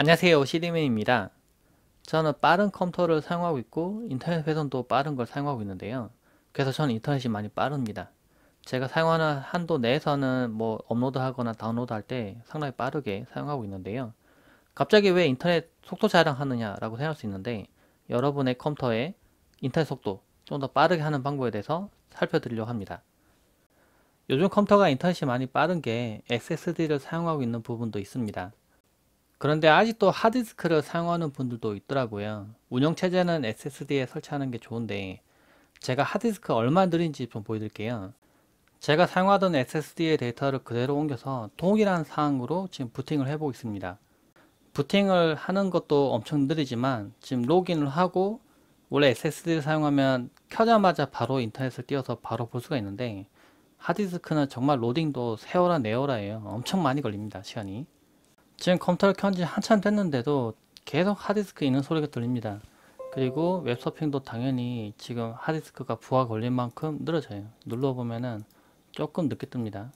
안녕하세요 시디맨입니다 저는 빠른 컴퓨터를 사용하고 있고 인터넷 회선도 빠른 걸 사용하고 있는데요 그래서 저는 인터넷이 많이 빠릅니다 제가 사용하는 한도 내에서는 뭐 업로드 하거나 다운로드 할 때 상당히 빠르게 사용하고 있는데요 갑자기 왜 인터넷 속도 자랑하느냐 라고 생각할 수 있는데 여러분의 컴퓨터의 인터넷 속도 좀 더 빠르게 하는 방법에 대해서 살펴드리려고 합니다 요즘 컴퓨터가 인터넷이 많이 빠른 게 SSD를 사용하고 있는 부분도 있습니다 그런데 아직도 하드디스크를 사용하는 분들도 있더라고요. 운영체제는 SSD에 설치하는 게 좋은데 제가 하드디스크 얼마 드린지좀 보여드릴게요. 제가 사용하던 SSD의 데이터를 그대로 옮겨서 동일한 사항으로 지금 부팅을 해보고 있습니다. 부팅을 하는 것도 엄청 느리지만 지금 로그인을 하고 원래 SSD를 사용하면 켜자마자 바로 인터넷을 띄워서 바로 볼 수가 있는데 하드디스크는 정말 로딩도 세월아 네월아예요. 엄청 많이 걸립니다. 시간이. 지금 컴퓨터를 켠지 한참 됐는데도 계속 하드디스크 있는 소리가 들립니다. 그리고 웹서핑도 당연히 지금 하드디스크가 부하 걸린 만큼 늘어져요. 눌러보면은 조금 늦게 뜹니다.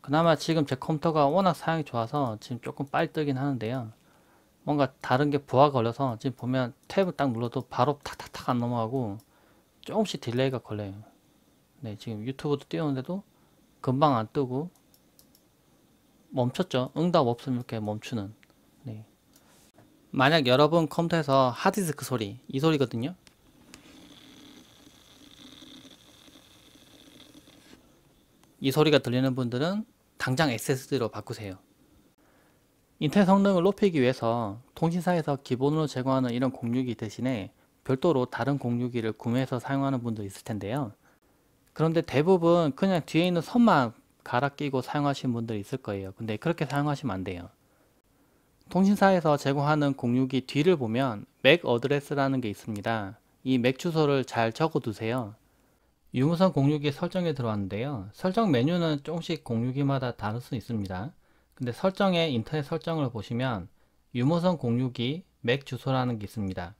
그나마 지금 제 컴퓨터가 워낙 사양이 좋아서 지금 조금 빨리 뜨긴 하는데요. 뭔가 다른 게 부하 걸려서 지금 보면 탭을 딱 눌러도 바로 탁탁탁 안 넘어가고 조금씩 딜레이가 걸려요. 네, 지금 유튜브도 띄우는데도 금방 안 뜨고 멈췄죠. 응답 없으면 이렇게 멈추는. 네. 만약 여러분 컴퓨터에서 하드디스크 소리, 이 소리거든요. 이 소리가 들리는 분들은 당장 SSD로 바꾸세요. 인텔 성능을 높이기 위해서 통신사에서 기본으로 제공하는 이런 공유기 대신에 별도로 다른 공유기를 구매해서 사용하는 분도 있을 텐데요. 그런데 대부분 그냥 뒤에 있는 선만 갈아 끼고 사용하시는 분들이 있을 거예요. 근데 그렇게 사용하시면 안 돼요. 통신사에서 제공하는 공유기 뒤를 보면 맥 어드레스라는 게 있습니다. 이 맥 주소를 잘 적어 두세요. 유무선 공유기 설정에 들어왔는데요. 설정 메뉴는 조금씩 공유기마다 다를 수 있습니다. 근데 설정에 인터넷 설정을 보시면 유무선 공유기 맥 주소라는 게 있습니다.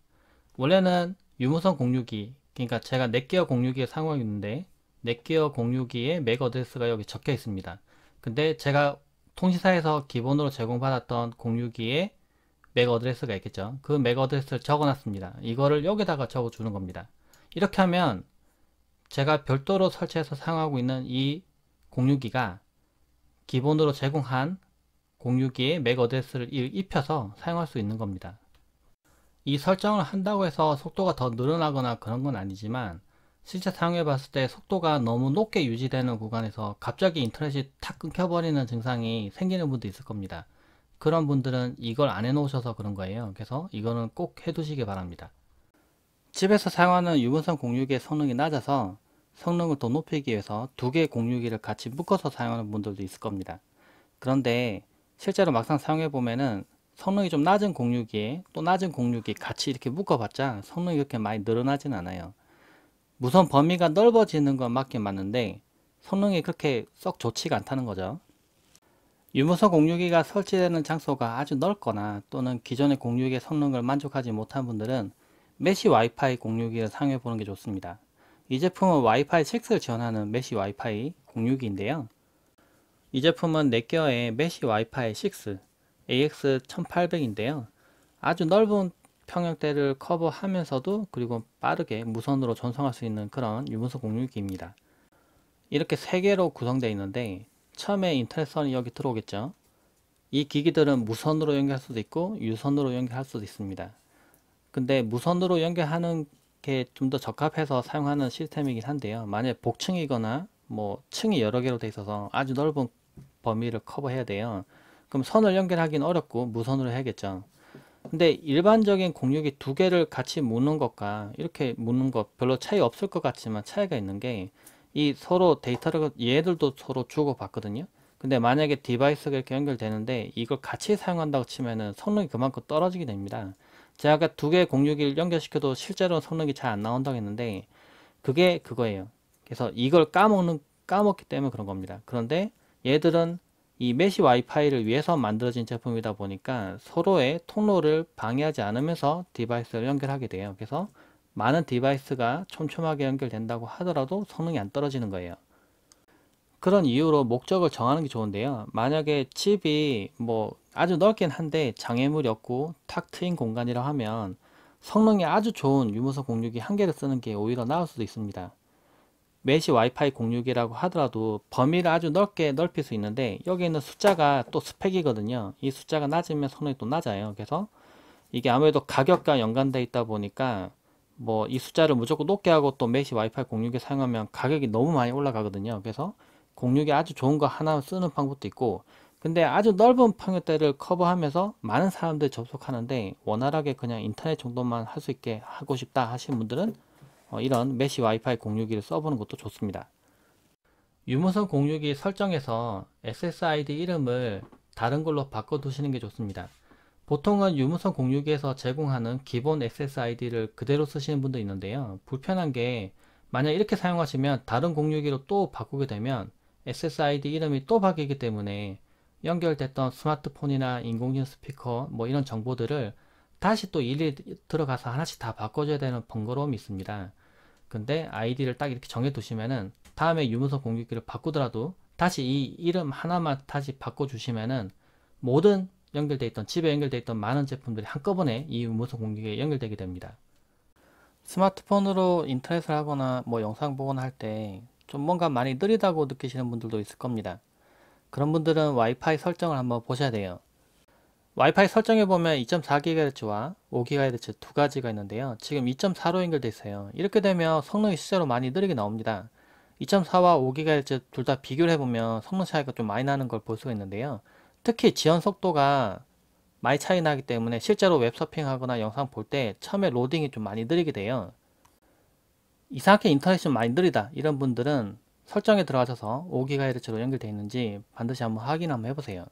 원래는 유무선 공유기, 그러니까 제가 넷개어 공유기에 사용하고 있는데 넷기어 공유기의 맥 어드레스가 여기 적혀 있습니다. 근데 제가 통신사에서 기본으로 제공받았던 공유기의 맥 어드레스가 있겠죠. 그 맥 어드레스를 적어놨습니다. 이거를 여기다가 적어주는 겁니다. 이렇게 하면 제가 별도로 설치해서 사용하고 있는 이 공유기가 기본으로 제공한 공유기의 맥 어드레스를 입혀서 사용할 수 있는 겁니다. 이 설정을 한다고 해서 속도가 더 늘어나거나 그런 건 아니지만 실제 사용해 봤을 때 속도가 너무 높게 유지되는 구간에서 갑자기 인터넷이 탁 끊겨버리는 증상이 생기는 분도 있을 겁니다. 그런 분들은 이걸 안 해놓으셔서 그런 거예요. 그래서 이거는 꼭 해두시기 바랍니다. 집에서 사용하는 유분성 공유기의 성능이 낮아서 성능을 더 높이기 위해서 두 개의 공유기를 같이 묶어서 사용하는 분들도 있을 겁니다. 그런데 실제로 막상 사용해 보면은 성능이 좀 낮은 공유기에 또 낮은 공유기 같이 이렇게 묶어봤자 성능이 그렇게 많이 늘어나진 않아요. 무선 범위가 넓어지는 건 맞긴 맞는데 성능이 그렇게 썩 좋지가 않다는 거죠. 유무선 공유기가 설치되는 장소가 아주 넓거나 또는 기존의 공유기의 성능을 만족하지 못한 분들은 메시 와이파이 공유기를 사용해 보는 게 좋습니다. 이 제품은 와이파이 6를 지원하는 메시 와이파이 공유기인데요. 이 제품은 넷겨의 네 메시 와이파이 6 AX1800인데요. 아주 넓은 평역대를 커버하면서도 그리고 빠르게 무선으로 전송할 수 있는 그런 유무선 공유기입니다. 이렇게 세개로 구성되어 있는데 처음에 인터넷선이 여기 들어오겠죠. 이 기기들은 무선으로 연결할 수도 있고 유선으로 연결할 수도 있습니다. 근데 무선으로 연결하는 게 좀 더 적합해서 사용하는 시스템이긴 한데요. 만약 복층이거나 뭐 층이 여러 개로 되어 있어서 아주 넓은 범위를 커버해야 돼요. 그럼 선을 연결하기는 어렵고 무선으로 해야겠죠. 근데 일반적인 공유기두 개를 같이 모는 것과 이렇게 모는 것 별로 차이 없을 것 같지만 차이가 있는 게 이 서로 데이터를 얘들도 서로 주고받거든요. 근데 만약에 디바이스가 이렇게 연결되는데 이걸 같이 사용한다고 치면은 성능이 그만큼 떨어지게 됩니다. 제가 아까 두 개의 공유기를 연결시켜도 실제로는 성능이 잘 안 나온다고 했는데 그게 그거예요. 그래서 이걸 까먹는 까먹기 때문에 그런 겁니다. 그런데 얘들은 이 메시 와이파이를 위해서 만들어진 제품이다 보니까 서로의 통로를 방해하지 않으면서 디바이스를 연결하게 돼요. 그래서 많은 디바이스가 촘촘하게 연결된다고 하더라도 성능이 안 떨어지는 거예요. 그런 이유로 목적을 정하는 게 좋은데요. 만약에 칩이 뭐 아주 넓긴 한데 장애물이 없고 탁 트인 공간이라 하면 성능이 아주 좋은 유무선 공유기 한 개를 쓰는 게 오히려 나을 수도 있습니다. 메시 와이파이 06이라고 하더라도 범위를 아주 넓게 넓힐 수 있는데 여기에는 숫자가 또 스펙이거든요 이 숫자가 낮으면 성능이 또 낮아요 그래서 이게 아무래도 가격과 연관돼 있다 보니까 뭐 이 숫자를 무조건 높게 하고 또 메시 와이파이 06에 사용하면 가격이 너무 많이 올라가거든요 그래서 06이 아주 좋은 거 하나 쓰는 방법도 있고 근데 아주 넓은 평형대를 커버하면서 많은 사람들이 접속하는데 원활하게 그냥 인터넷 정도만 할 수 있게 하고 싶다 하신 분들은 어, 이런 메시 와이파이 공유기를 써보는 것도 좋습니다. 유무선 공유기 설정에서 SSID 이름을 다른 걸로 바꿔두시는 게 좋습니다. 보통은 유무선 공유기에서 제공하는 기본 SSID를 그대로 쓰시는 분도 있는데요. 불편한 게 만약 이렇게 사용하시면 다른 공유기로 또 바꾸게 되면 SSID 이름이 또 바뀌기 때문에 연결됐던 스마트폰이나 인공지능 스피커 뭐 이런 정보들을 다시 또 일일이 들어가서 하나씩 다 바꿔줘야 되는 번거로움이 있습니다. 근데 아이디를 딱 이렇게 정해두시면은 다음에 유무선 공격기를 바꾸더라도 다시 이 이름 하나만 다시 바꿔주시면은 모든 연결되어 있던 집에 연결되어 있던 많은 제품들이 한꺼번에 이 유무선 공격기에 연결되게 됩니다. 스마트폰으로 인터넷을 하거나 뭐 영상 보거나 할 때 좀 뭔가 많이 느리다고 느끼시는 분들도 있을 겁니다. 그런 분들은 와이파이 설정을 한번 보셔야 돼요. 와이파이 설정에 보면 2.4GHz와 5GHz 두 가지가 있는데요. 지금 2.4로 연결돼 있어요. 이렇게 되면 성능이 실제로 많이 느리게 나옵니다. 2.4와 5GHz 둘 다 비교를 해보면 성능 차이가 좀 많이 나는 걸 볼 수가 있는데요. 특히 지연 속도가 많이 차이 나기 때문에 실제로 웹서핑하거나 영상 볼 때 처음에 로딩이 좀 많이 느리게 돼요. 이상하게 인터넷이 좀 많이 느리다 이런 분들은 설정에 들어가셔서 5GHz로 연결되어 있는지 반드시 한번 확인 한번 해보세요.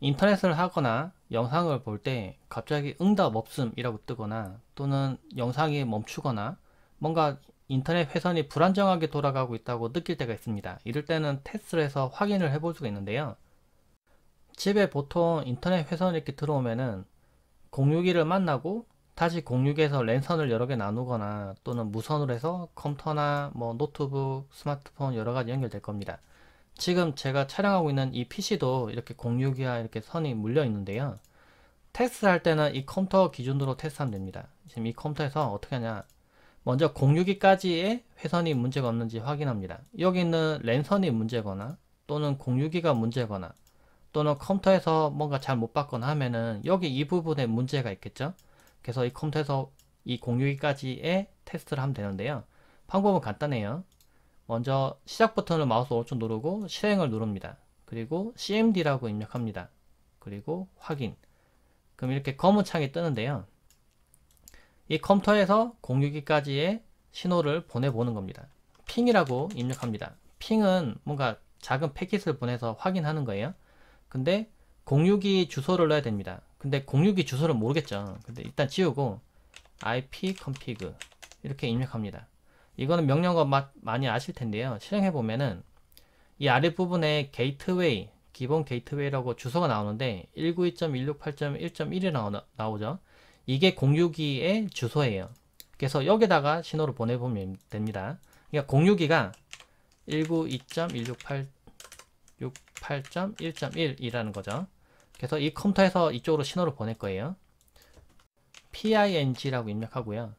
인터넷을 하거나 영상을 볼 때 갑자기 응답 없음이라고 뜨거나 또는 영상이 멈추거나 뭔가 인터넷 회선이 불안정하게 돌아가고 있다고 느낄 때가 있습니다. 이럴 때는 테스트를 해서 확인을 해 볼 수가 있는데요. 집에 보통 인터넷 회선이 이렇게 들어오면은 공유기를 만나고 다시 공유기에서 랜선을 여러 개 나누거나 또는 무선으로 해서 컴퓨터나 뭐 노트북, 스마트폰 여러 가지 연결될 겁니다. 지금 제가 촬영하고 있는 이 PC도 이렇게 062와 이렇게 선이 물려 있는데요. 테스트 할 때는 이 컴퓨터 기준으로 테스트하면 됩니다. 지금 이 컴퓨터에서 어떻게 하냐. 먼저 062까지의 회선이 문제가 없는지 확인합니다. 여기 있는 랜선이 문제거나 또는 062가 문제거나 또는 컴퓨터에서 뭔가 잘 못 봤거나 하면은 여기 이 부분에 문제가 있겠죠. 그래서 이 컴퓨터에서 이 062까지의 테스트를 하면 되는데요. 방법은 간단해요. 먼저 시작 버튼을 마우스 오른쪽 누르고 실행을 누릅니다. 그리고 CMD라고 입력합니다. 그리고 확인. 그럼 이렇게 검은 창이 뜨는데요. 이 컴퓨터에서 공유기까지의 신호를 보내보는 겁니다. 핑이라고 입력합니다. 핑은 뭔가 작은 패킷을 보내서 확인하는 거예요. 근데 공유기 주소를 넣어야 됩니다. 근데 공유기 주소를 모르겠죠. 근데 일단 지우고 ipconfig 이렇게 입력합니다. 이거는 명령어 맛 많이 아실 텐데요. 실행해 보면은 이 아랫부분에 게이트웨이, 기본 게이트웨이라고 주소가 나오는데 192.168.1.1이 나오, 나오죠. 이게 공유기의 주소예요. 그래서 여기다가 신호를 보내보면 됩니다. 그러니까 공유기가 192.168.1.1이라는 거죠. 그래서 이 컴퓨터에서 이쪽으로 신호를 보낼 거예요. ping라고 입력하고요.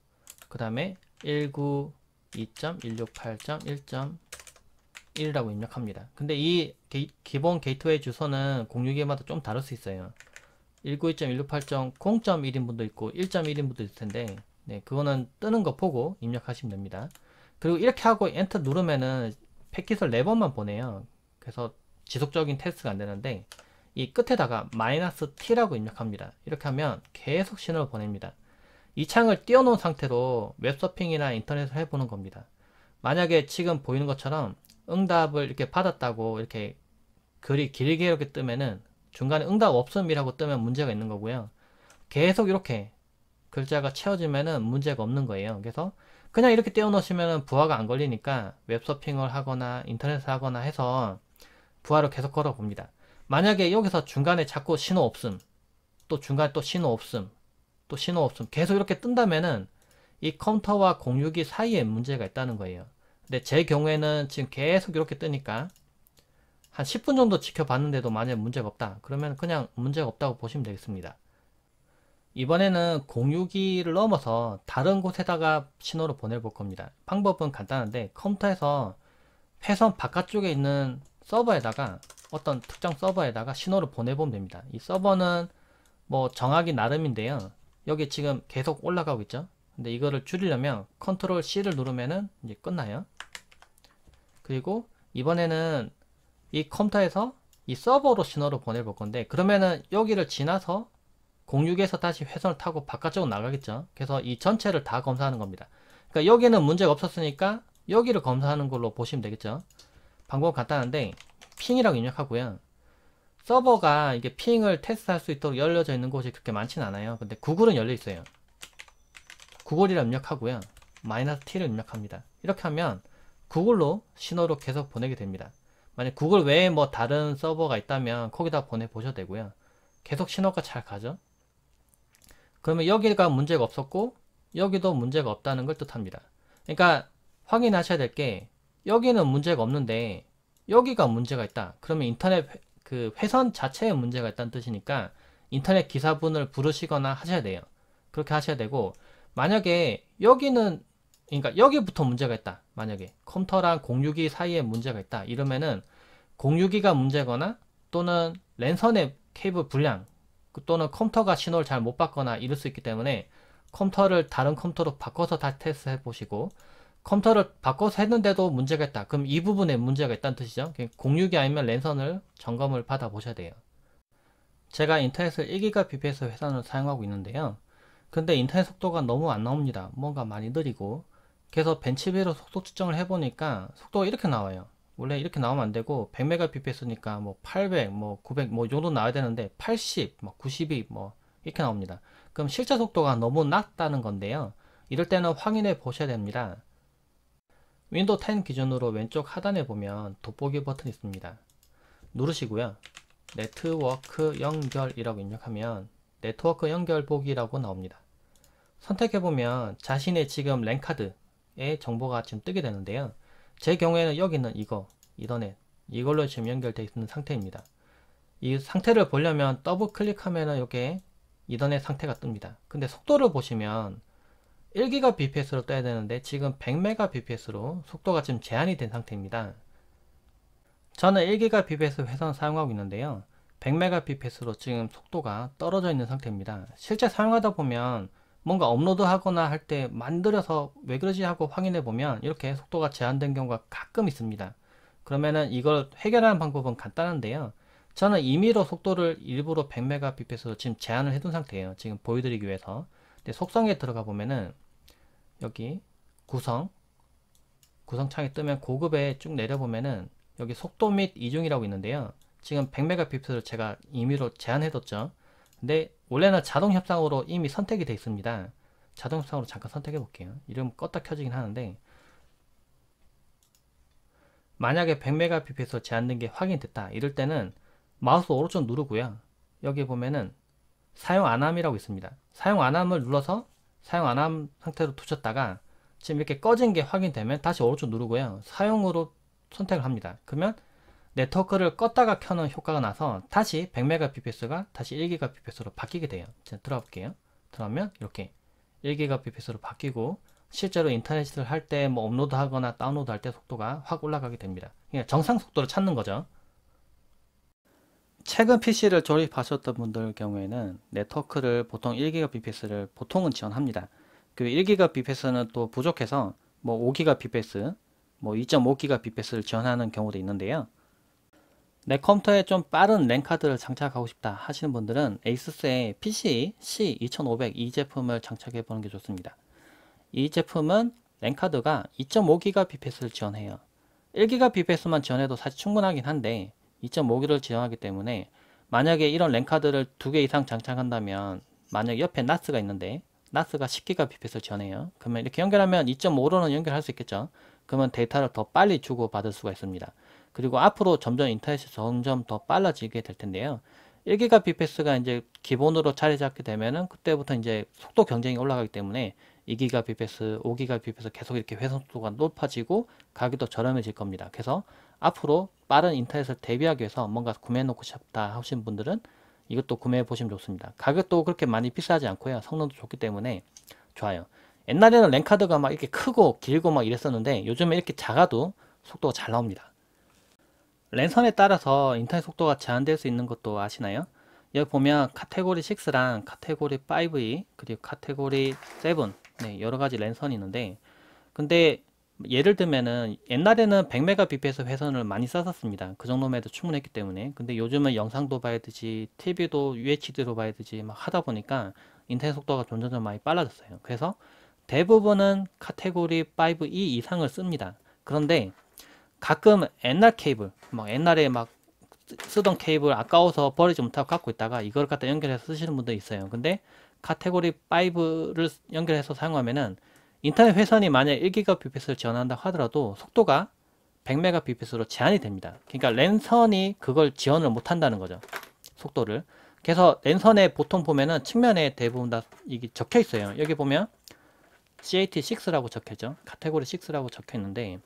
그 다음에 192 2.168.1.1이라고 입력합니다. 근데 이 게, 기본 게이트웨이 주소는 공유기마다 좀 다를 수 있어요. 1 9 2 1 6 8 0 1인 분도 있고 1.1인 분도 있을 텐데 네, 그거는 뜨는 거 보고 입력하시면 됩니다. 그리고 이렇게 하고 엔터 누르면은 패킷을 4번만 보내요. 그래서 지속적인 테스트가 안 되는데 이 끝에다가 마이너스 t라고 입력합니다. 이렇게 하면 계속 신호를 보냅니다. 이 창을 띄워놓은 상태로 웹서핑이나 인터넷을 해보는 겁니다. 만약에 지금 보이는 것처럼 응답을 이렇게 받았다고 이렇게 글이 길게 이렇게 뜨면은 중간에 응답 없음이라고 뜨면 문제가 있는 거고요. 계속 이렇게 글자가 채워지면은 문제가 없는 거예요. 그래서 그냥 이렇게 띄워놓으시면은 부하가 안 걸리니까 웹서핑을 하거나 인터넷을 하거나 해서 부하를 계속 걸어 봅니다. 만약에 여기서 중간에 자꾸 신호 없음, 또 중간에 또 신호 없음, 또 신호 없음 계속 이렇게 뜬다면은 이 컴퓨터와 공유기 사이에 문제가 있다는 거예요. 근데 제 경우에는 지금 계속 이렇게 뜨니까 한 10분 정도 지켜봤는데도 만약에 문제가 없다. 그러면 그냥 문제가 없다고 보시면 되겠습니다. 이번에는 공유기를 넘어서 다른 곳에다가 신호를 보내볼 겁니다. 방법은 간단한데 컴퓨터에서 회선 바깥쪽에 있는 서버에다가 어떤 특정 서버에다가 신호를 보내보면 됩니다. 이 서버는 뭐 정하기 나름인데요. 여기 지금 계속 올라가고 있죠 근데 이거를 줄이려면 컨트롤 C를 누르면은 이제 끝나요 그리고 이번에는 이 컴퓨터에서 이 서버로 신호를 보내볼 건데 그러면은 여기를 지나서 공유기에서 다시 회선을 타고 바깥쪽으로 나가겠죠 그래서 이 전체를 다 검사하는 겁니다 그러니까 여기는 문제가 없었으니까 여기를 검사하는 걸로 보시면 되겠죠 방법은 간단한데 핑이라고 입력하고요 서버가 이게 핑을 테스트할 수 있도록 열려져 있는 곳이 그렇게 많진 않아요. 근데 구글은 열려 있어요. 구글이라 입력하고요. 마이너스 T를 입력합니다. 이렇게 하면 구글로 신호로 계속 보내게 됩니다. 만약 구글 외에 뭐 다른 서버가 있다면 거기다 보내보셔도 되고요. 계속 신호가 잘 가죠? 그러면 여기가 문제가 없었고 여기도 문제가 없다는 걸 뜻합니다. 그러니까 확인하셔야 될 게 여기는 문제가 없는데 여기가 문제가 있다. 그러면 인터넷 그 회선 자체에 문제가 있다는 뜻이니까 인터넷 기사분을 부르시거나 하셔야 돼요. 그렇게 하셔야 되고 만약에 여기는 그러니까 여기부터 문제가 있다. 만약에 컴퓨터랑 공유기 사이에 문제가 있다. 이러면은 공유기가 문제거나 또는 랜선의 케이블 불량 또는 컴퓨터가 신호를 잘 못 받거나 이럴 수 있기 때문에 컴퓨터를 다른 컴퓨터로 바꿔서 다 테스트해 보시고 컴퓨터를 바꿔서 했는데도 문제가 있다. 그럼 이 부분에 문제가 있다는 뜻이죠. 공유기 아니면 랜선을 점검을 받아 보셔야 돼요. 제가 인터넷을 1기가 bps 회선을 사용하고 있는데요. 근데 인터넷 속도가 너무 안 나옵니다. 뭔가 많이 느리고 그래서 벤치비로 속도 측정을 해보니까 속도가 이렇게 나와요. 원래 이렇게 나오면 안 되고 100mbps니까 뭐 800, 뭐 900, 뭐 이 정도 나와야 되는데 80, 뭐 92, 뭐 이렇게 나옵니다. 그럼 실제 속도가 너무 낮다는 건데요. 이럴 때는 확인해 보셔야 됩니다. 윈도우 10 기준으로 왼쪽 하단에 보면 돋보기 버튼이 있습니다. 누르시고요. 네트워크 연결이라고 입력하면 네트워크 연결 보기라고 나옵니다. 선택해보면 자신의 지금 랜카드의 정보가 지금 뜨게 되는데요. 제 경우에는 여기는 이거, 이더넷 이걸로 지금 연결되어 있는 상태입니다. 이 상태를 보려면 더블 클릭하면 은이게 이더넷 상태가 뜹니다. 근데 속도를 보시면 1기가bps로 떠야 되는데 지금 100mbps로 속도가 지금 제한이 된 상태입니다. 저는 1기가bps 회선 사용하고 있는데요. 100mbps로 지금 속도가 떨어져 있는 상태입니다. 실제 사용하다 보면 뭔가 업로드 하거나 할 때 만들어서 왜 그러지 하고 확인해 보면 이렇게 속도가 제한된 경우가 가끔 있습니다. 그러면은 이걸 해결하는 방법은 간단한데요. 저는 임의로 속도를 일부러 100mbps로 지금 제한을 해 둔 상태예요. 지금 보여드리기 위해서. 근데 속성에 들어가 보면은 여기 구성 구성 창이 뜨면 고급에 쭉 내려보면은 여기 속도 및 이중이라고 있는데요. 지금 100Mbps를 제가 임의로 제한해뒀죠. 근데 원래는 자동 협상으로 이미 선택이 되어 있습니다. 자동 협상으로 잠깐 선택해 볼게요. 이름 껐다 켜지긴 하는데 만약에 100Mbps로 제한된 게 확인됐다 이럴 때는 마우스 오른쪽 누르고요. 여기 보면은 사용 안함이라고 있습니다. 사용 안함을 눌러서 사용 안함 상태로 두셨다가 지금 이렇게 꺼진 게 확인되면 다시 오른쪽 누르고요. 사용으로 선택을 합니다. 그러면 네트워크를 껐다가 켜는 효과가 나서 다시 100mbps가 다시 1gbps로 바뀌게 돼요. 제가 들어가 볼게요. 들어가면 이렇게 1gbps로 바뀌고 실제로 인터넷을 할 때 뭐 업로드 하거나 다운로드 할때 속도가 확 올라가게 됩니다. 그냥 그러니까 정상 속도를 찾는 거죠. 최근 PC를 조립하셨던 분들 경우에는 네트워크를 보통 1GBps를 보통은 지원합니다. 그 1GBps는 또 부족해서 뭐 5GBps, 뭐 2.5GBps를 지원하는 경우도 있는데요. 내 컴퓨터에 좀 빠른 랜 카드를 장착하고 싶다 하시는 분들은 ASUS의 p c C2500 이 제품을 장착해 보는 게 좋습니다. 이 제품은 랜 카드가 2.5GBps를 지원해요. 1GBps만 지원해도 사실 충분하긴 한데 2.5기를 지정하기 때문에 만약에 이런 랜카드를두 개 이상 장착한다면 만약 옆에 나스가 있는데 나스가 10기가 bps를 지원해요. 그러면 이렇게 연결하면 2.5로는 연결할 수 있겠죠. 그러면 데이터를 더 빨리 주고받을 수가 있습니다. 그리고 앞으로 점점 인터넷이 점점 더 빨라지게 될 텐데요. 1기가 bps가 이제 기본으로 자리 잡게 되면은 그때부터 이제 속도 경쟁이 올라가기 때문에 2기가 bps, 5기가 bps 계속 이렇게 회선 속도가 높아지고 가격도 저렴해질 겁니다. 그래서 앞으로 빠른 인터넷을 대비하기 위해서 뭔가 구매해 놓고 싶다 하신 분들은 이것도 구매해 보시면 좋습니다. 가격도 그렇게 많이 비싸지 않고요. 성능도 좋기 때문에 좋아요. 옛날에는 랜카드가 막 이렇게 크고 길고 막 이랬었는데 요즘에 이렇게 작아도 속도가 잘 나옵니다. 랜선에 따라서 인터넷 속도가 제한될 수 있는 것도 아시나요? 여기 보면 카테고리 6랑 카테고리 5 그리고 카테고리 7 네, 여러 가지 랜선이 있는데 근데 예를 들면은 옛날에는 100메가bps에서 회선을 많이 썼었습니다그 정도만 해도 충분했기 때문에. 근데 요즘은 영상도 봐야 되지, TV도 UHD로 봐야 되지 막 하다 보니까 인터넷 속도가 점점점 많이 빨라졌어요. 그래서 대부분은 카테고리 5E 이상을 씁니다. 그런데 가끔 옛날 케이블, 막 옛날에 막 쓰던 케이블 아까워서 버리지 못하고 갖고 있다가 이걸 갖다 연결해서 쓰시는 분도 있어요. 근데 카테고리 5를 연결해서 사용하면은 인터넷 회선이 만약 1기가bps를 지원한다 하더라도 속도가 100mbps로 제한이 됩니다. 그러니까 랜선이 그걸 지원을 못 한다는 거죠. 속도를. 그래서 랜선에 보통 보면은 측면에 대부분 다 이게 적혀 있어요. 여기 보면 CAT6라고 적혀져. 카테고리 6라고 적혀 있는데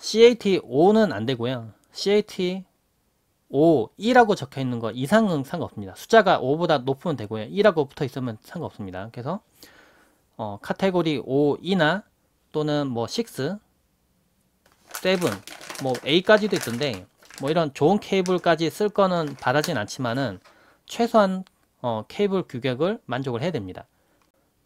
CAT5는 안 되고요. CAT 5, 2라고 적혀 있는 거 이상은 상관없습니다. 숫자가 5보다 높으면 되고요. 2라고 붙어 있으면 상관없습니다. 그래서 어, 카테고리 5 이나 또는 뭐 6, 7, 뭐 A까지도 있던데 뭐 이런 좋은 케이블까지 쓸 거는 바라진 않지만은 최소한 어, 케이블 규격을 만족을 해야 됩니다.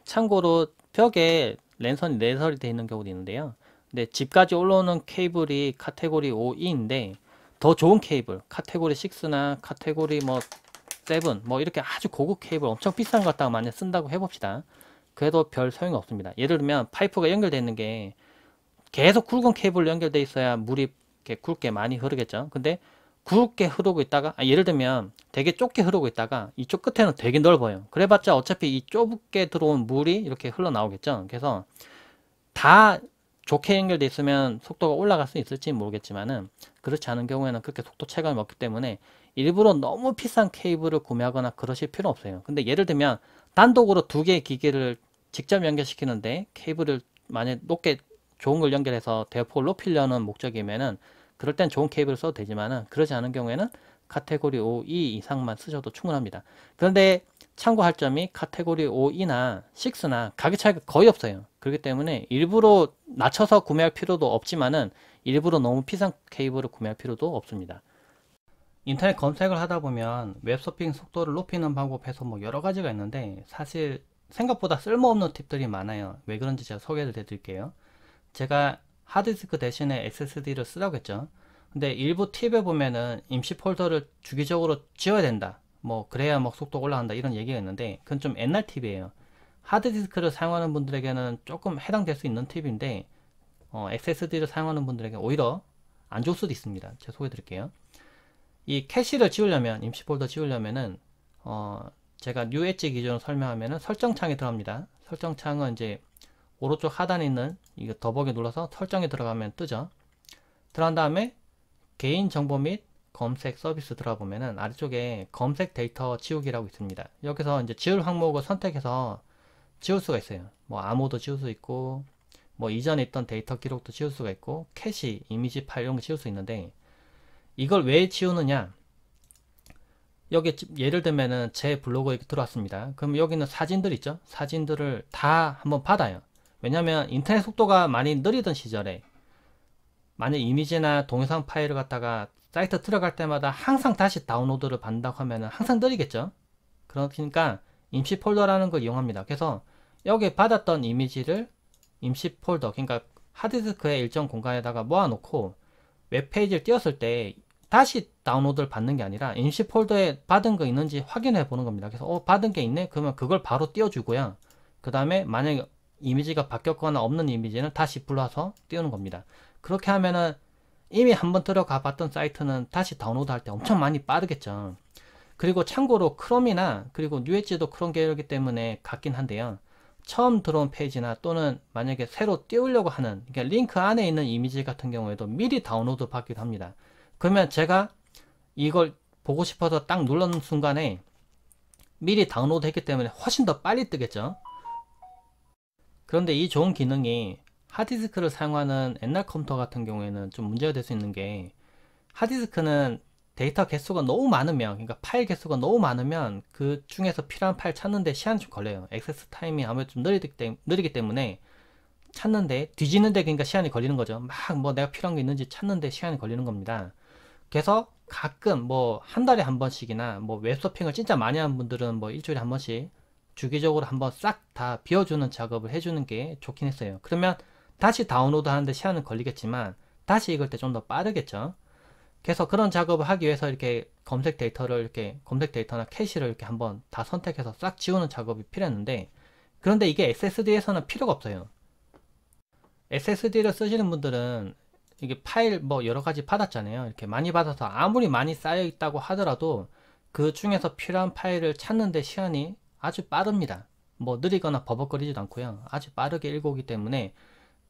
참고로 벽에 랜선이 내설이 되어 있는 경우도 있는데요. 근데 집까지 올라오는 케이블이 카테고리 5E인데 더 좋은 케이블, 카테고리 6나 카테고리 뭐 7, 뭐 이렇게 아주 고급 케이블 엄청 비싼 것 같다고 만약 쓴다고 해봅시다. 그래도 별 소용이 없습니다. 예를 들면 파이프가 연결되어 있는 게 계속 굵은 케이블로 연결되어 있어야 물이 이렇게 굵게 많이 흐르겠죠. 근데 굵게 흐르고 있다가 아, 예를 들면 되게 좁게 흐르고 있다가 이쪽 끝에는 되게 넓어요. 그래봤자 어차피 이 좁게 들어온 물이 이렇게 흘러나오겠죠. 그래서 다 좋게 연결되어 있으면 속도가 올라갈 수 있을지 모르겠지만은 그렇지 않은 경우에는 그렇게 속도 체감이 없기 때문에 일부러 너무 비싼 케이블을 구매하거나 그러실 필요 없어요. 근데 예를 들면 단독으로 두 개의 기계를 직접 연결시키는데 케이블을 만약 높게 좋은 걸 연결해서 대역폭을 높이려는 목적이면은 그럴 땐 좋은 케이블을 써도 되지만은 그러지 않은 경우에는 카테고리 5E 이상만 쓰셔도 충분합니다. 그런데 참고할 점이 카테고리 5E나 6나 가격 차이가 거의 없어요. 그렇기 때문에 일부러 낮춰서 구매할 필요도 없지만은 일부러 너무 비싼 케이블을 구매할 필요도 없습니다. 인터넷 검색을 하다 보면 웹서핑 속도를 높이는 방법에서 뭐 여러 가지가 있는데 사실 생각보다 쓸모없는 팁들이 많아요. 왜 그런지 제가 소개를 해드릴게요. 제가 하드디스크 대신에 SSD를 쓰라고 했죠. 근데 일부 팁에 보면은 임시 폴더를 주기적으로 지워야 된다. 뭐 그래야 막 속도 올라간다 이런 얘기가 있는데 그건 좀 옛날 팁이에요. 하드디스크를 사용하는 분들에게는 조금 해당될 수 있는 팁인데 어, SSD를 사용하는 분들에게 오히려 안 좋을 수도 있습니다. 제가 소개해 드릴게요. 이 캐시를 지우려면 임시 폴더 지우려면은 어, 제가 뉴 엣지 기준으로 설명하면 설정창에 들어갑니다. 설정창은 이제 오른쪽 하단에 있는 이거 더보기 눌러서 설정에 들어가면 뜨죠. 들어간 다음에 개인 정보 및 검색 서비스 들어보면은 아래쪽에 검색 데이터 지우기라고 있습니다. 여기서 이제 지울 항목을 선택해서 지울 수가 있어요. 뭐 암호도 지울 수 있고 뭐 이전에 있던 데이터 기록도 지울 수가 있고 캐시, 이미지 파일 이런 거 지울 수 있는데 이걸 왜 지우느냐? 여기 예를 들면은 제 블로그에 들어왔습니다. 그럼 여기는 사진들 있죠? 사진들을 다 한번 받아요. 왜냐하면 인터넷 속도가 많이 느리던 시절에 만약 이미지나 동영상 파일을 갖다가 사이트 들어갈 때마다 항상 다시 다운로드를 받는다고 하면은 항상 느리겠죠? 그러니까 임시 폴더라는 걸 이용합니다. 그래서 여기 받았던 이미지를 임시 폴더, 그러니까 하드디스크의 일정 공간에다가 모아놓고 웹페이지를 띄웠을 때 다시 다운로드를 받는 게 아니라 임시 폴더에 받은 거 있는지 확인해 보는 겁니다. 그래서 어, 받은 게 있네? 그러면 그걸 바로 띄워주고요. 그 다음에 만약에 이미지가 바뀌었거나 없는 이미지는 다시 불러서 띄우는 겁니다. 그렇게 하면은 이미 한 번 들어가 봤던 사이트는 다시 다운로드 할 때 엄청 많이 빠르겠죠. 그리고 참고로 크롬이나 그리고 UHD도 크롬 계열이기 때문에 같긴 한데요. 처음 들어온 페이지나 또는 만약에 새로 띄우려고 하는 그러니까 링크 안에 있는 이미지 같은 경우에도 미리 다운로드 받기도 합니다. 그러면 제가 이걸 보고 싶어서 딱 눌렀는 순간에 미리 다운로드 했기 때문에 훨씬 더 빨리 뜨겠죠 그런데 이 좋은 기능이 하드디스크를 사용하는 옛날 컴퓨터 같은 경우에는 좀 문제가 될 수 있는 게 하드디스크는 데이터 개수가 너무 많으면 그러니까 파일 개수가 너무 많으면 그 중에서 필요한 파일 찾는데 시간이 좀 걸려요 액세스 타임이 아무래도 좀 느리기, 때문에 찾는데 뒤지는데 그러니까 시간이 걸리는 거죠 막 뭐 내가 필요한 게 있는지 찾는데 시간이 걸리는 겁니다 그래서 가끔 뭐 한 달에 한 번씩이나 뭐 웹서핑을 진짜 많이 한 분들은 뭐 일주일에 한 번씩 주기적으로 한번 싹 다 비워주는 작업을 해주는 게 좋긴 했어요. 그러면 다시 다운로드 하는데 시간은 걸리겠지만 다시 읽을 때 좀 더 빠르겠죠. 그래서 그런 작업을 하기 위해서 이렇게 검색 데이터를 이렇게 검색 데이터나 캐시를 이렇게 한번 다 선택해서 싹 지우는 작업이 필요했는데 그런데 이게 SSD에서는 필요가 없어요. SSD를 쓰시는 분들은 이게 파일 뭐 여러 가지 받았잖아요. 이렇게 많이 받아서 아무리 많이 쌓여 있다고 하더라도 그 중에서 필요한 파일을 찾는데 시간이 아주 빠릅니다. 뭐 느리거나 버벅거리지도 않고요. 아주 빠르게 읽어오기 때문에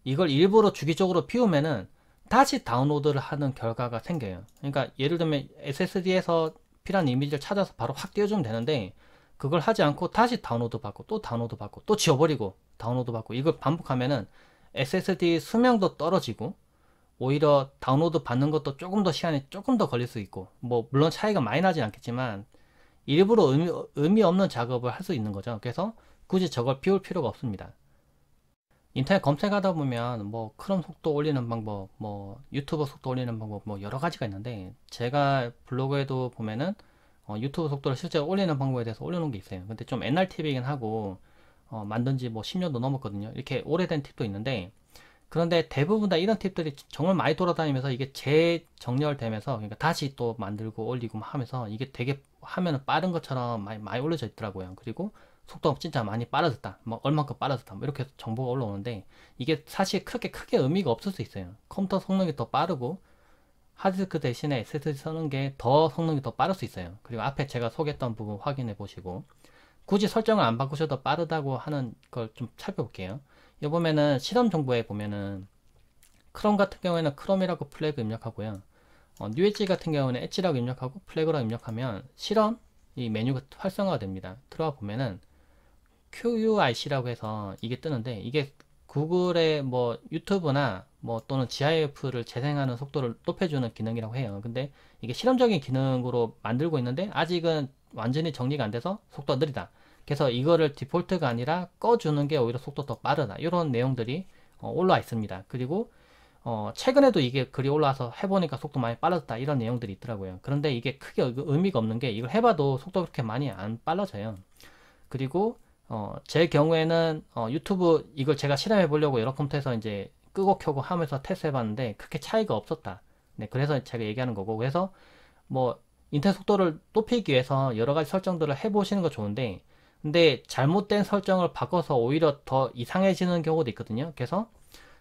이걸 일부러 주기적으로 피우면은 다시 다운로드를 하는 결과가 생겨요. 그러니까 예를 들면 SSD에서 필요한 이미지를 찾아서 바로 확 띄워주면 되는데 그걸 하지 않고 다시 다운로드 받고 또 다운로드 받고 또 지워버리고 다운로드 받고 이걸 반복하면은 SSD 수명도 떨어지고 오히려 다운로드 받는 것도 조금 더 시간이 조금 더 걸릴 수 있고 뭐 물론 차이가 많이 나진 않겠지만 일부러 의미, 의미 없는 작업을 할 수 있는 거죠 그래서 굳이 저걸 비울 필요가 없습니다 인터넷 검색하다 보면 뭐 크롬 속도 올리는 방법 뭐 유튜브 속도 올리는 방법 뭐 여러 가지가 있는데 제가 블로그에도 보면은 어, 유튜브 속도를 실제 로 올리는 방법에 대해서 올려놓은 게 있어요 근데 좀 옛날 팁이긴 하고 어, 만든 지뭐 10년도 넘었거든요 이렇게 오래된 팁도 있는데 그런데 대부분 다 이런 팁들이 정말 많이 돌아다니면서 이게 재정렬되면서 그러니까 다시 또 만들고 올리고 하면서 이게 되게 하면은 빠른 것처럼 많이 많이 올려져 있더라고요. 그리고 속도가 진짜 많이 빨라졌다. 뭐 얼만큼 빨라졌다. 뭐 이렇게 정보가 올라오는데 이게 사실 그렇게 크게 의미가 없을 수 있어요. 컴퓨터 성능이 더 빠르고 하드디스크 대신에 SSD 쓰는 게 더 성능이 더 빠를 수 있어요. 그리고 앞에 제가 소개했던 부분 확인해 보시고 굳이 설정을 안 바꾸셔도 빠르다고 하는 걸 좀 살펴볼게요. 요 보면은 실험 정보에 보면은 크롬 같은 경우에는 크롬이라고 플래그 입력하고요. 어, 뉴엣지 같은 경우는 엣지라고 입력하고 플래그라고 입력하면 실험 이 메뉴가 활성화가 됩니다. 들어가 보면은 QUIC라고 해서 이게 뜨는데 이게 구글의 뭐 유튜브나 뭐 또는 GIF를 재생하는 속도를 높여주는 기능이라고 해요. 근데 이게 실험적인 기능으로 만들고 있는데 아직은 완전히 정리가 안 돼서 속도가 느리다. 그래서 이거를 디폴트가 아니라 꺼주는 게 오히려 속도 더 빠르다. 이런 내용들이 어, 올라와 있습니다. 그리고 어, 최근에도 이게 글이 올라와서 해보니까 속도 많이 빨라졌다 이런 내용들이 있더라고요. 그런데 이게 크게 의미가 없는 게 이걸 해봐도 속도 그렇게 많이 안 빨라져요. 그리고 어, 제 경우에는 어, 유튜브 이걸 제가 실험해 보려고 여러 컴퓨터에서 이제 끄고 켜고 하면서 테스트 해봤는데 크게 차이가 없었다. 네, 그래서 제가 얘기하는 거고 그래서 뭐 인터넷 속도를 높이기 위해서 여러 가지 설정들을 해보시는 거 좋은데 근데 잘못된 설정을 바꿔서 오히려 더 이상해지는 경우도 있거든요. 그래서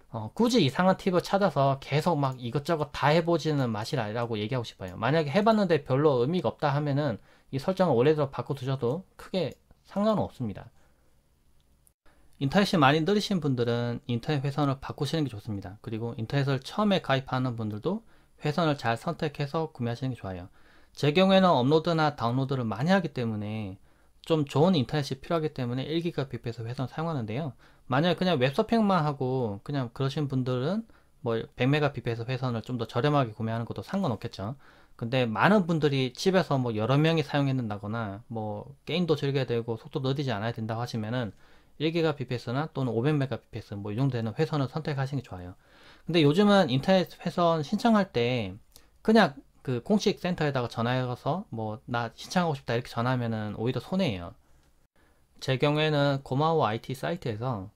어, 굳이 이상한 팁을 찾아서 계속 막 이것저것 다 해보지는 마시라 라고 얘기하고 싶어요. 만약에 해봤는데 별로 의미가 없다 하면은 이 설정을 오래도록 바꿔두셔도 크게 상관은 없습니다. 인터넷이 많이 느리신 분들은 인터넷 회선을 바꾸시는 게 좋습니다. 그리고 인터넷을 처음에 가입하는 분들도 회선을 잘 선택해서 구매하시는 게 좋아요. 제 경우에는 업로드나 다운로드를 많이 하기 때문에 좀 좋은 인터넷이 필요하기 때문에 1기가 빅패스 회선 사용하는데요. 만약 그냥 웹서핑만 하고 그냥 그러신 분들은 뭐 100메가 빅패스 회선을 좀 더 저렴하게 구매하는 것도 상관없겠죠. 근데 많은 분들이 집에서 뭐 여러 명이 사용했는다거나 뭐 게임도 즐겨야 되고 속도도 느리지 않아야 된다고 하시면은 1기가 bps나 또는 500메가 bps 뭐 이 정도 되는 회선을 선택하시는 게 좋아요. 근데 요즘은 인터넷 회선 신청할 때 그냥 그 공식 센터에다가 전화해서 뭐 나 신청하고 싶다 이렇게 전하면은 화 오히려 손해예요. 제 경우에는 고마워 IT 사이트에서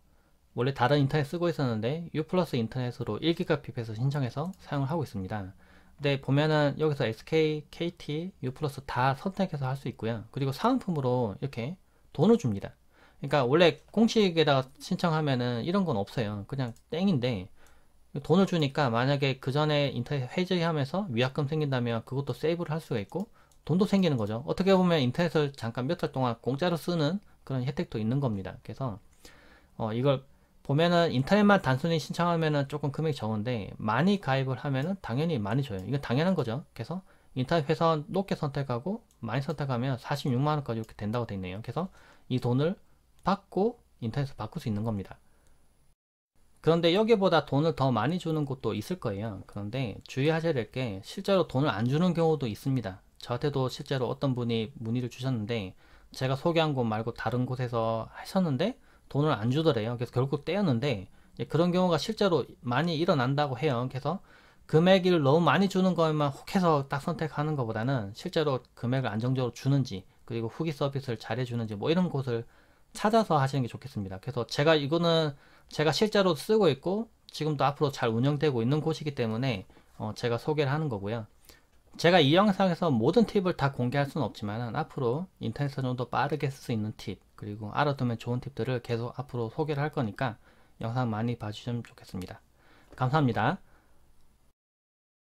원래 다른 인터넷 쓰고 있었는데 U 플러스 인터넷으로 1기가 핍해서 신청해서 사용을 하고 있습니다. 근데 보면은 여기서 SK, KT, U 플러스 다 선택해서 할 수 있고요. 그리고 사은품으로 이렇게 돈을 줍니다. 그러니까 원래 공식에다가 신청하면은 이런 건 없어요. 그냥 땡인데 돈을 주니까 만약에 그 전에 인터넷 회지하면서 위약금 생긴다면 그것도 세이브를 할 수가 있고 돈도 생기는 거죠. 어떻게 보면 인터넷을 잠깐 몇 달 동안 공짜로 쓰는 그런 혜택도 있는 겁니다. 그래서 어, 이걸 보면은 인터넷만 단순히 신청하면은 조금 금액이 적은데 많이 가입을 하면은 당연히 많이 줘요. 이건 당연한 거죠. 그래서 인터넷 회선 높게 선택하고 많이 선택하면 46만 원까지 이렇게 된다고 돼 있네요. 그래서 이 돈을 받고 인터넷을 바꿀 수 있는 겁니다. 그런데 여기보다 돈을 더 많이 주는 곳도 있을 거예요. 그런데 주의하셔야 될 게 실제로 돈을 안 주는 경우도 있습니다. 저한테도 실제로 어떤 분이 문의를 주셨는데 제가 소개한 곳 말고 다른 곳에서 하셨는데 돈을 안 주더래요. 그래서 결국 떼었는데 그런 경우가 실제로 많이 일어난다고 해요. 그래서 금액을 너무 많이 주는 것만 혹해서 딱 선택하는 것보다는 실제로 금액을 안정적으로 주는지 그리고 후기 서비스를 잘해주는지 뭐 이런 곳을 찾아서 하시는 게 좋겠습니다. 그래서 제가 이거는 제가 실제로 쓰고 있고 지금도 앞으로 잘 운영되고 있는 곳이기 때문에 어 제가 소개를 하는 거고요. 제가 이 영상에서 모든 팁을 다 공개할 수는 없지만 앞으로 인터넷에서 좀 더 빠르게 쓸 수 있는 팁 그리고 알아두면 좋은 팁들을 계속 앞으로 소개를 할 거니까 영상 많이 봐주시면 좋겠습니다. 감사합니다.